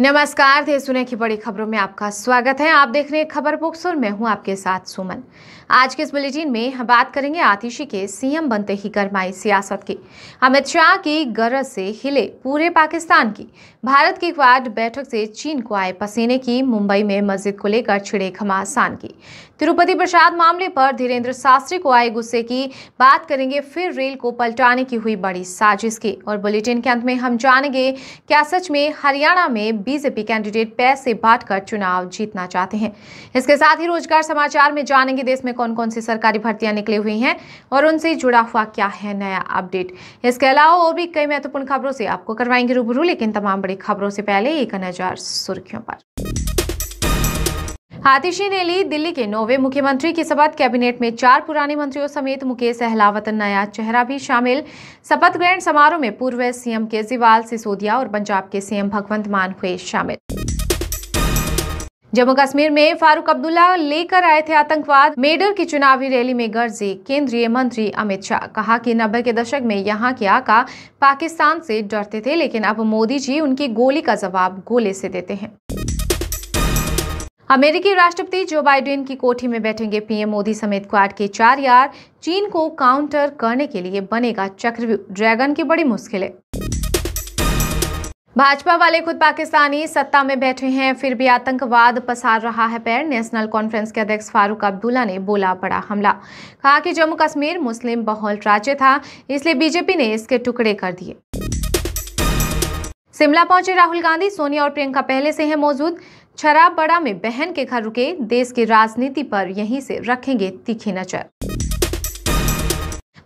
नमस्कार देश सुने की बड़ी खबरों में आपका स्वागत है आप देख रहे हैं खबर बुक्स और मैं हूं आपके साथ सुमन आज के इस बुलेटिन में हम बात करेंगे आतिशी के सीएम बनते ही गरमाई सियासत की अमित शाह की गरज से हिले पूरे पाकिस्तान की भारत की क्वाड बैठक से चीन को आए पसीने की मुंबई में मस्जिद को लेकर छिड़े खमासान की तिरुपति प्रसाद मामले पर धीरेन्द्र शास्त्री को आए गुस्से की बात करेंगे फिर रेल को पलटाने की हुई बड़ी साजिश की और बुलेटिन के अंत में हम जानेंगे क्या सच में हरियाणा में बीजेपी कैंडिडेट पैसे बांटकर चुनाव जीतना चाहते हैं इसके साथ ही रोजगार समाचार में जानेंगे देश में कौन कौन सी सरकारी भर्तियां निकली हुई हैं और उनसे जुड़ा हुआ क्या है नया अपडेट इसके अलावा और भी कई महत्वपूर्ण खबरों से आपको करवाएंगे रूबरू लेकिन तमाम बड़ी खबरों से पहले एक नज़र सुर्खियों पर हाथीशी ने ली दिल्ली के नौवे मुख्यमंत्री की शपथ कैबिनेट में चार पुराने मंत्रियों समेत मुकेश अहलावत नया चेहरा भी शामिल शपथ ग्रहण समारोह में पूर्व सीएम केजरीवाल सिसोदिया और पंजाब के सीएम भगवंत मान हुए शामिल जम्मू कश्मीर में फारूक अब्दुल्ला लेकर आए थे आतंकवाद मेडर की चुनावी रैली में गर्जे केंद्रीय मंत्री अमित शाह कहा कि नब्बे के दशक में यहाँ के आका पाकिस्तान से डरते थे लेकिन अब मोदी जी उनकी गोली का जवाब गोले से देते हैं अमेरिकी राष्ट्रपति जो बाइडेन की कोठी में बैठेंगे पीएम मोदी समेत क्वाड के चार यार चीन को काउंटर करने के लिए बनेगा चक्रव्यूह ड्रैगन की बड़ी मुश्किल है भाजपा वाले खुद पाकिस्तानी सत्ता में बैठे हैं फिर भी आतंकवाद पसार रहा है पैर नेशनल कॉन्फ्रेंस के अध्यक्ष फारूक अब्दुल्ला ने बोला बड़ा हमला कहा कि जम्मू कश्मीर मुस्लिम बहुल राज्य था इसलिए बीजेपी ने इसके टुकड़े कर दिए शिमला पहुंचे राहुल गांधी सोनिया और प्रियंका पहले से हैं मौजूद बड़ा में बहन के घर रुके देश की राजनीति पर यहीं से रखेंगे तीखी नजर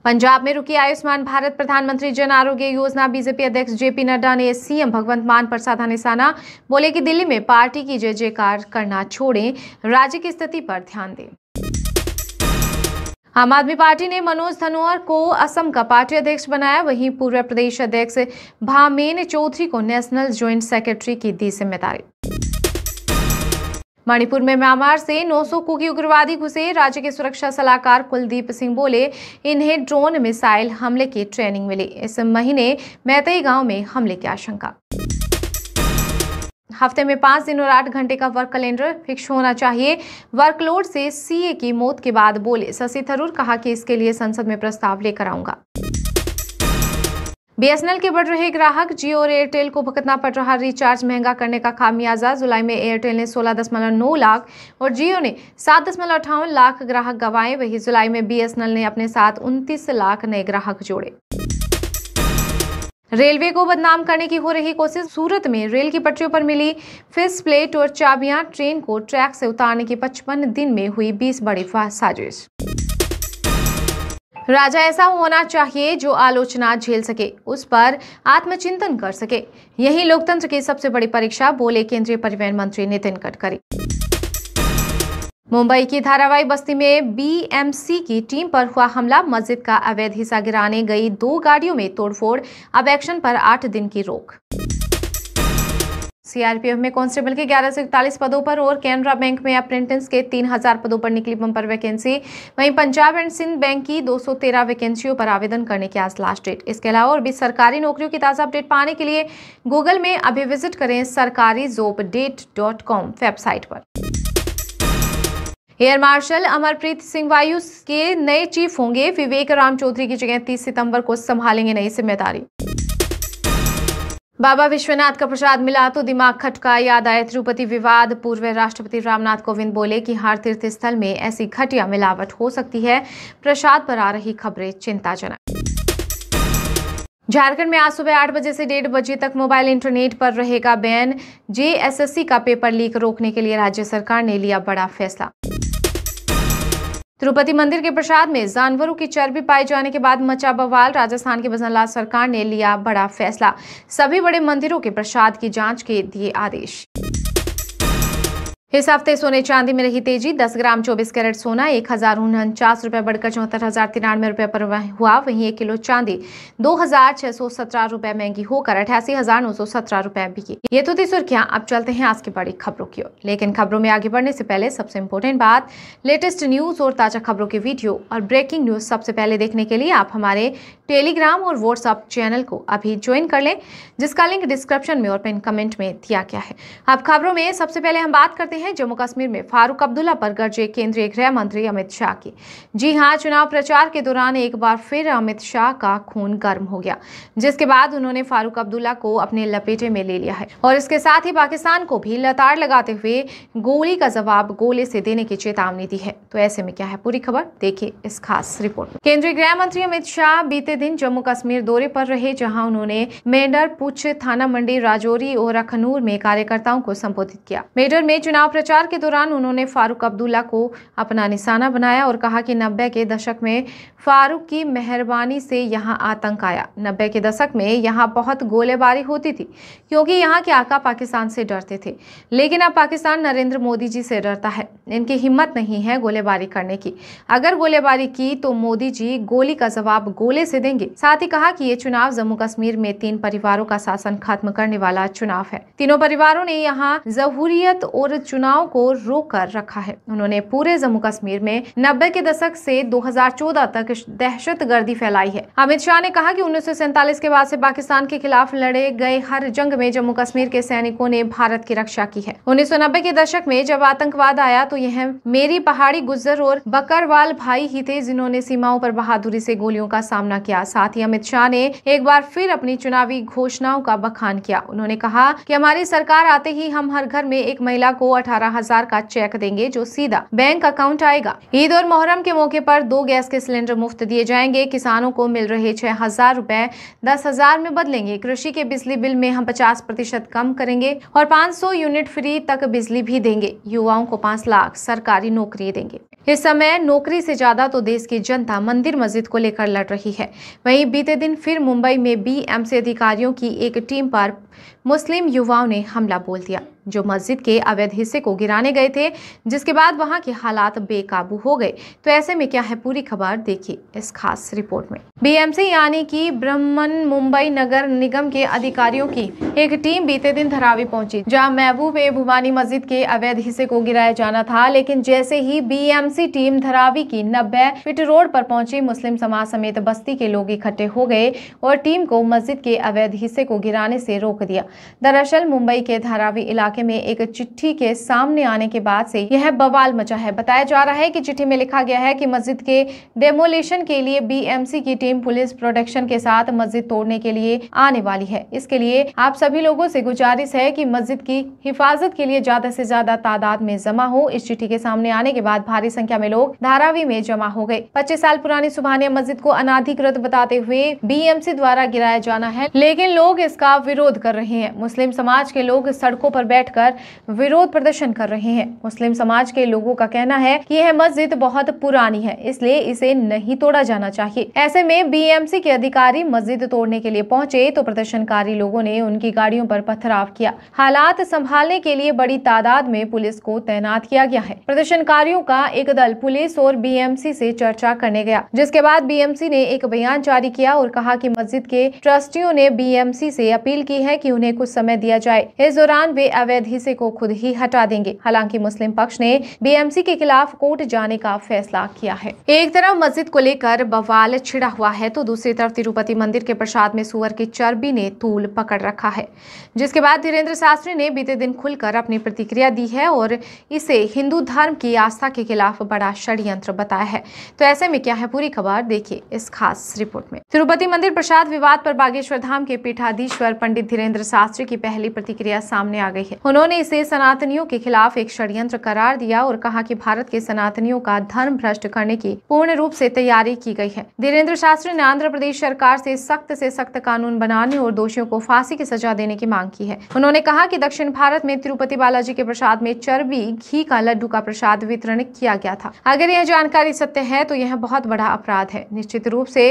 पंजाब में रुकी आयुष्मान भारत प्रधानमंत्री जन आरोग्य योजना बीजेपी अध्यक्ष जेपी नड्डा ने सीएम भगवंत मान पर साधा निशाना बोले कि दिल्ली में पार्टी की जय जयकार करना छोड़ें राज्य की स्थिति पर ध्यान दें आम आदमी पार्टी ने मनोज धनोअर को असम का पार्टी अध्यक्ष बनाया वहीं पूर्व प्रदेश अध्यक्ष भामेन चौधरी को नेशनल ज्वाइंट सेक्रेटरी की दी जिम्मेदारी मणिपुर में म्यांमार से 900 कुकी उग्रवादी घुसे राज्य के सुरक्षा सलाहकार कुलदीप सिंह बोले इन्हें ड्रोन मिसाइल हमले की ट्रेनिंग मिली इस महीने मैतई गांव में हमले की आशंका हफ्ते में पांच दिन और आठ घंटे का वर्क कैलेंडर फिक्स होना चाहिए वर्कलोड से सीए की मौत के बाद बोले शशि थरूर कहा कि इसके लिए संसद में प्रस्ताव लेकर आऊंगा बीएसएनएल के बढ़ रहे ग्राहक जियो और एयरटेल को भुगतना पड़ रहा रिचार्ज महंगा करने का खामियाजा जुलाई में एयरटेल ने नौ लाख और जियो ने सात लाख ग्राहक गंवाए वहीं जुलाई में बीएसएनएल ने अपने साथ उनतीस लाख नए ग्राहक जोड़े रेलवे को बदनाम करने की हो रही कोशिश सूरत में रेल की पटरियों पर मिली फिस प्लेट और चाबियां ट्रेन को ट्रैक से उतारने की 55 दिन में हुई 20 बड़ी साजिश राजा ऐसा होना चाहिए जो आलोचना झेल सके उस पर आत्मचिंतन कर सके यही लोकतंत्र की सबसे बड़ी परीक्षा बोले केंद्रीय परिवहन मंत्री नितिन गडकरी मुंबई की धारावाही बस्ती में बीएमसी की टीम पर हुआ हमला मस्जिद का अवैध हिस्सा गिराने गई दो गाड़ियों में तोड़फोड़ अब एक्शन पर आठ दिन की रोक सीआरपीएफ में कांस्टेबल के ग्यारह सौ इकतालीस पदों पर और कैनरा बैंक में अप्रेंटिस के तीन हजार पदों पर निकली बम्पर वैकेंसी वहीं पंजाब एंड सिंध बैंक की दो सौ तेरह वैकेंसियों पर आवेदन करने की आज लास्ट डेट इसके अलावा और भी सरकारी नौकरियों की ताज़ा अपडेट पाने के लिए गूगल में अभी विजिट करें सरकारी डॉट कॉम वेबसाइट पर एयर मार्शल अमरप्रीत सिंह वायु के नए चीफ होंगे विवेक राम चौधरी की जगह तीस सितंबर को संभालेंगे नई जिम्मेदारी बाबा विश्वनाथ का प्रसाद मिला तो दिमाग खटका याद आए तिरुपति विवाद पूर्व राष्ट्रपति रामनाथ कोविंद बोले कि हर तीर्थ स्थल में ऐसी घटिया मिलावट हो सकती है प्रसाद पर आ रही खबरें चिंताजनक झारखंड में आज सुबह आठ बजे से डेढ़ बजे तक मोबाइल इंटरनेट पर रहेगा बैन जेएसएससी का पेपर लीक रोकने के लिए राज्य सरकार ने लिया बड़ा फैसला तिरुपति मंदिर के प्रसाद में जानवरों की चर्बी पाए जाने के बाद मचा बवाल राजस्थान के बजनलाल सरकार ने लिया बड़ा फैसला सभी बड़े मंदिरों के प्रसाद की जांच के दिए आदेश इस हफ्ते सोने चांदी में रही तेजी 10 ग्राम 24 कैरेट सोना एक हजार उनचास रुपये बढ़कर चौहत्तर हजार तिरानवे रुपये पर हुआ वहीं एक किलो चांदी दो हजार छह सौ सत्रह रुपये महंगी होकर अठासी हजार नौ सौ सत्रह रुपये बिकी ये तो थी सुर्खियां अब चलते हैं आज की बड़ी खबरों की ओर लेकिन खबरों में आगे बढ़ने से पहले सबसे इम्पोर्टेंट बात लेटेस्ट न्यूज और ताज़ा खबरों की वीडियो और ब्रेकिंग न्यूज सबसे पहले देखने के लिए आप हमारे टेलीग्राम और व्हाट्सअप चैनल को अभी ज्वाइन कर लें जिसका लिंक डिस्क्रिप्शन में और पिन कमेंट में दिया गया है अब खबरों में सबसे पहले हम बात करते हैं में है जम्मू कश्मीर में फारूक अब्दुल्ला पर गर्जे केंद्रीय गृह मंत्री अमित शाह की जी हाँ चुनाव प्रचार के दौरान एक बार फिर अमित शाह का खून गर्म हो गया जिसके बाद उन्होंने फारूक अब्दुल्ला को अपने लपेटे में ले लिया है और इसके साथ ही पाकिस्तान को भी लताड़ लगाते हुए गोली का जवाब गोले से देने की चेतावनी दी है तो ऐसे में क्या है पूरी खबर देखिए इस खास रिपोर्ट केंद्रीय गृह मंत्री अमित शाह बीते दिन जम्मू कश्मीर दौरे पर रहे जहाँ उन्होंने मेडर पुछ थाना मंडी राजौरी और अखनूर में कार्यकर्ताओं को संबोधित किया मेडर में चुनाव चुनाव प्रचार के दौरान उन्होंने फारूक अब्दुल्ला को अपना निशाना बनाया और कहा कि नब्बे के दशक में फारूक की मेहरबानी से यहाँ आतंक आया नब्बे के दशक में यहाँ बहुत गोलेबारी होती थी क्योंकि यहां के आका पाकिस्तान से डरते थे लेकिन अब पाकिस्तान नरेंद्र मोदी जी से डरता है इनकी हिम्मत नहीं है गोलेबारी करने की अगर गोलेबारी की तो मोदी जी गोली का जवाब गोले से देंगे साथ ही कहा कि ये चुनाव जम्मू कश्मीर में तीन परिवारों का शासन खत्म करने वाला चुनाव है तीनों परिवारों ने यहाँ जहूरियत और चुनाव को रोक कर रखा है उन्होंने पूरे जम्मू कश्मीर में नब्बे के दशक से 2014 तक दहशत गर्दी फैलाई है अमित शाह ने कहा कि उन्नीस के बाद से पाकिस्तान के खिलाफ लड़े गए हर जंग में जम्मू कश्मीर के सैनिकों ने भारत की रक्षा की है उन्नीस के दशक में जब आतंकवाद आया तो यह मेरी पहाड़ी गुजर और बकरवाल भाई ही थे जिन्होंने सीमाओं पर बहादुरी से गोलियों का सामना किया साथ ही अमित शाह ने एक बार फिर अपनी चुनावी घोषणाओं का बखान किया उन्होंने कहा कि हमारी सरकार आते ही हम हर घर में एक महिला को अठारह हजार का चेक देंगे जो सीधा बैंक अकाउंट आएगा ईद और मोहर्रम के मौके पर दो गैस के सिलेंडर मुफ्त दिए जाएंगे किसानों को मिल रहे छह हजार रूपए दस हजार में बदलेंगे कृषि के बिजली बिल में हम पचास प्रतिशत कम करेंगे और पाँच सौ यूनिट फ्री तक बिजली भी देंगे युवाओं को पाँच लाख सरकारी नौकरी देंगे इस समय नौकरी से ज्यादा तो देश की जनता मंदिर मस्जिद को लेकर लड़ रही है वहीं बीते दिन फिर मुंबई में बीएमसी अधिकारियों की एक टीम पर मुस्लिम युवाओं ने हमला बोल दिया जो मस्जिद के अवैध हिस्से को गिराने गए थे जिसके बाद वहां के हालात बेकाबू हो गए तो ऐसे में क्या है पूरी खबर देखिए इस खास रिपोर्ट में बीएमसी यानी कि ब्रह्मन मुंबई नगर निगम के अधिकारियों की एक टीम बीते दिन धरावी पहुंची जहां महबूब ए भुवानी मस्जिद के अवैध हिस्से को गिराया जाना था लेकिन जैसे ही बी टीम धरावी की नब्बे फिट रोड पर पहुंची मुस्लिम समाज समेत बस्ती के लोग इकट्ठे हो गए और टीम को मस्जिद के अवैध हिस्से को गिराने से रोक दिया दरअसल मुंबई के धारावी इलाके में एक चिट्ठी के सामने आने के बाद से यह बवाल मचा है बताया जा रहा है कि चिट्ठी में लिखा गया है कि मस्जिद के डेमोलेशन के लिए बीएमसी की टीम पुलिस प्रोटेक्शन के साथ मस्जिद तोड़ने के लिए आने वाली है इसके लिए आप सभी लोगों से गुजारिश है की मस्जिद की हिफाजत के लिए ज्यादा से ज्यादा तादाद में जमा हो इस चिट्ठी के सामने आने के बाद भारी संख्या में लोग धारावी में जमा हो गए पच्चीस साल पुरानी सुबहानिया मस्जिद को अनाधिकृत बताते हुए बीएमसी द्वारा गिराया जाना है लेकिन लोग इसका विरोध कर रहे हैं हैं मुस्लिम समाज के लोग सड़कों पर बैठकर विरोध प्रदर्शन कर रहे हैं मुस्लिम समाज के लोगों का कहना है कि यह मस्जिद बहुत पुरानी है इसलिए इसे नहीं तोड़ा जाना चाहिए ऐसे में बीएमसी के अधिकारी मस्जिद तोड़ने के लिए पहुंचे तो प्रदर्शनकारी लोगों ने उनकी गाड़ियों पर पथराव किया हालात संभालने के लिए बड़ी तादाद में पुलिस को तैनात किया गया है प्रदर्शनकारियों का एक दल पुलिस और बीएमसी से चर्चा करने गया जिसके बाद बीएमसी ने एक बयान जारी किया और कहा कि मस्जिद के ट्रस्टियों ने बीएमसी से अपील की है कि उन्हें में कुछ समय दिया जाए इस दौरान वे अवैध हिस्से को खुद ही हटा देंगे हालांकि मुस्लिम पक्ष ने बीएमसी के खिलाफ कोर्ट जाने का फैसला किया है एक तरफ मस्जिद को लेकर बवाल छिड़ा हुआ है तो दूसरी तरफ तिरुपति मंदिर के प्रसाद में सुअर की चर्बी ने तूल पकड़ रखा है जिसके बाद धीरेन्द्र शास्त्री ने बीते दिन खुलकर अपनी प्रतिक्रिया दी है और इसे हिंदू धर्म की आस्था के खिलाफ बड़ा षड्यंत्र बताया है तो ऐसे में क्या है पूरी खबर देखिए इस खास रिपोर्ट में तिरुपति मंदिर प्रसाद विवाद पर बागेश्वर धाम के पीठाधीश्वर पंडित धीरेन्द्र शास्त्री शास्त्री की पहली प्रतिक्रिया सामने आ गई है उन्होंने इसे सनातनियों के खिलाफ एक षड्यंत्र करार दिया और कहा कि भारत के सनातनियों का धर्म भ्रष्ट करने की पूर्ण रूप से तैयारी की गई है धीरेन्द्र शास्त्री ने आंध्र प्रदेश सरकार से सख्त से सख्त कानून बनाने और दोषियों को फांसी की सजा देने की मांग की है उन्होंने कहा कि दक्षिण भारत में तिरुपति बालाजी के प्रसाद में चर्बी घी का लड्डू का प्रसाद वितरण किया गया था अगर यह जानकारी सत्य है तो यह बहुत बड़ा अपराध है निश्चित रूप से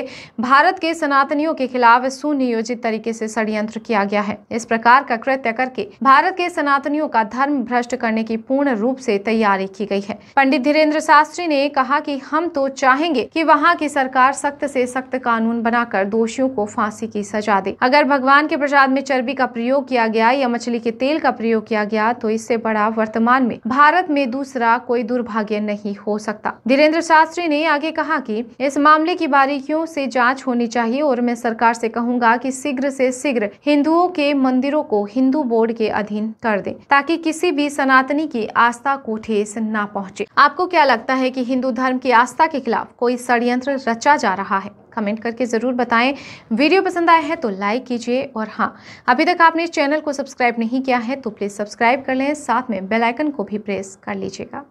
भारत के सनातनियों के खिलाफ सुनियोजित तरीके से षड्यंत्र किया गया है इस प्रकार का कृत्य करके भारत के सनातनियों का धर्म भ्रष्ट करने की पूर्ण रूप से तैयारी की गई है पंडित धीरेन्द्र शास्त्री ने कहा कि हम तो चाहेंगे कि वहाँ की सरकार सख्त से सख्त कानून बनाकर दोषियों को फांसी की सजा दे अगर भगवान के प्रसाद में चर्बी का प्रयोग किया गया या मछली के तेल का प्रयोग किया गया तो इससे बड़ा वर्तमान में भारत में दूसरा कोई दुर्भाग्य नहीं हो सकता धीरेन्द्र शास्त्री ने आगे कहा की इस मामले की बारीकियों से जाँच होनी चाहिए और मैं सरकार ऐसी कहूँगा की शीघ्र ऐसी शीघ्र हिंदुओं के मंदिरों को हिंदू बोर्ड के अधीन कर दे ताकि किसी भी सनातनी की आस्था को ठेस न पहुंचे आपको क्या लगता है कि हिंदू धर्म की आस्था के खिलाफ कोई षडयंत्र रचा जा रहा है कमेंट करके ज़रूर बताएं वीडियो पसंद आया है तो लाइक कीजिए और हाँ अभी तक आपने चैनल को सब्सक्राइब नहीं किया है तो प्लीज़ सब्सक्राइब कर लें साथ में बेलाइकन को भी प्रेस कर लीजिएगा